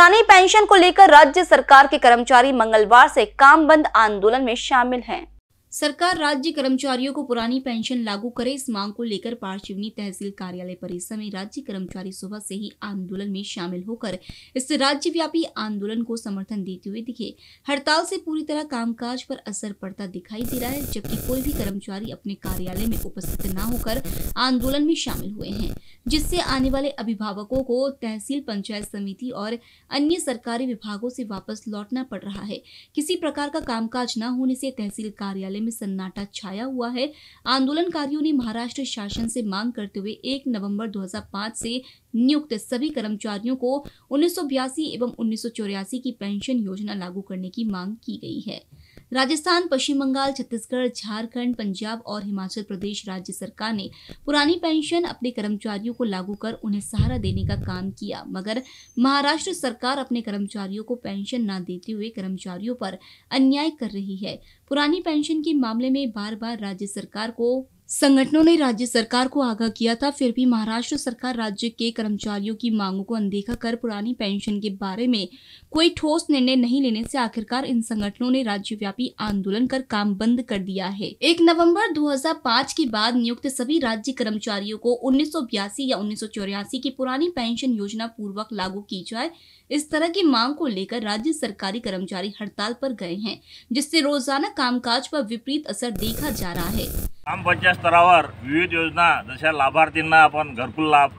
पुरानी पेंशन को लेकर राज्य सरकार के कर्मचारी मंगलवार से काम बंद आंदोलन में शामिल हैं। सरकार राज्य कर्मचारियों को पुरानी पेंशन लागू करे इस मांग को लेकर पार्शिवनी तहसील कार्यालय परिसर में राज्य कर्मचारी सुबह से ही आंदोलन में शामिल होकर इस राज्यव्यापी आंदोलन को समर्थन देते हुए दिखे हड़ताल से पूरी तरह कामकाज पर असर पड़ता दिखाई दे रहा है जबकि कोई भी कर्मचारी अपने कार्यालय में उपस्थित न होकर आंदोलन में शामिल हुए हैं जिससे आने वाले अभिभावकों को तहसील पंचायत समिति और अन्य सरकारी विभागों से वापस लौटना पड़ रहा है किसी प्रकार का कामकाज न होने से तहसील कार्यालय में सन्नाटा छाया हुआ है आंदोलनकारियों ने महाराष्ट्र शासन से मांग करते हुए 1 नवंबर 2005 से नियुक्त सभी कर्मचारियों को उन्नीस एवं उन्नीस की पेंशन योजना लागू करने की मांग की गई है राजस्थान पश्चिम बंगाल छत्तीसगढ़ झारखंड पंजाब और हिमाचल प्रदेश राज्य सरकार ने पुरानी पेंशन अपने कर्मचारियों को लागू कर उन्हें सहारा देने का काम किया मगर महाराष्ट्र सरकार अपने कर्मचारियों को पेंशन न देते हुए कर्मचारियों पर अन्याय कर रही है पुरानी पेंशन के मामले में बार बार राज्य सरकार को संगठनों ने राज्य सरकार को आगाह किया था फिर भी महाराष्ट्र सरकार राज्य के कर्मचारियों की मांगों को अनदेखा कर पुरानी पेंशन के बारे में कोई ठोस निर्णय नहीं लेने से आखिरकार इन संगठनों ने राज्यव्यापी आंदोलन कर काम बंद कर दिया है एक नवंबर 2005 के बाद नियुक्त सभी राज्य कर्मचारियों को उन्नीस या उन्नीस की पुरानी पेंशन योजना पूर्वक लागू की जाए इस तरह की मांग को लेकर राज्य सरकारी कर्मचारी हड़ताल पर गए हैं जिससे रोजाना कामकाज पर विपरीत असर देखा जा रहा है ग्रामपंचायत स्तरावर विविध योजना जशा लाभार्थींना आपण घरकुल लाभ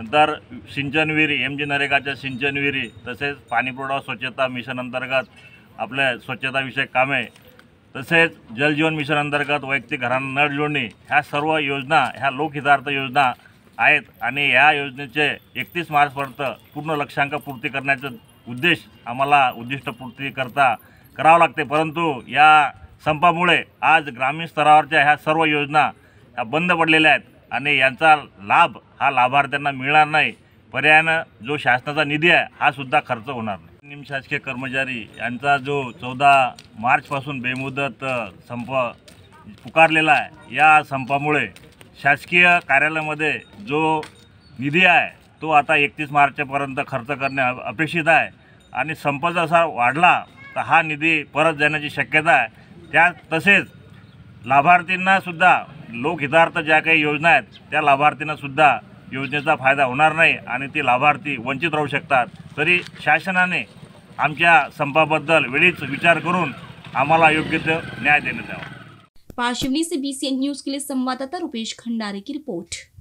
नंतर सिंचन विहिरी एम जी नरेगाच्या सिंचन विहिरी तसेच पाणीपुरवठा स्वच्छता मिशन अंतर्गत आपले स्वच्छताविषयक कामे तसेच जलजीवन मिशन अंतर्गत वैयक्तिक घरांना नळ जोडणी ह्या सर्व योजना ह्या लोकहितार्थ योजना आहेत आणि या योजनेचे एकतीस मार्चपर्यंत पूर्ण लक्षांक पूर्ती करण्याचा उद्देश आम्हाला उद्दिष्टपूर्ती करता करावं लागते परंतु या संपामुळे आज ग्रामीण स्तरावरच्या ह्या सर्व योजना ह्या बंद पडलेल्या आहेत आणि यांचा लाभ हा लाभार्थ्यांना मिळणार नाही पर्यायानं जो शासनाचा निधी आहे हा सुद्धा खर्च होणार नाही निमशासकीय कर्मचारी यांचा जो चौदा मार्चपासून बेमुदत संप पुकारलेला आहे या संपामुळे शासकीय कार्यालयामध्ये जो निधी आहे तो आता एकतीस मार्चपर्यंत खर्च करणे अपेक्षित आहे आणि संप जसा वाढला तर हा निधी परत जाण्याची शक्यता आहे त्या तसेच लाभार्थींनासुद्धा लोकहितार्थ ज्या काही योजना आहेत त्या लाभार्थींनासुद्धा योजनेचा फायदा होणार नाही आणि ते लाभार्थी वंचित राहू शकतात तरी शासनाने आमच्या संपाबद्दल वेळीच विचार करून आम्हाला योग्य तो न्याय देण्यात यावा पार्श्वनी से एन न्यूज के लिए संवाददाता रुपेश खंडारे की रिपोर्ट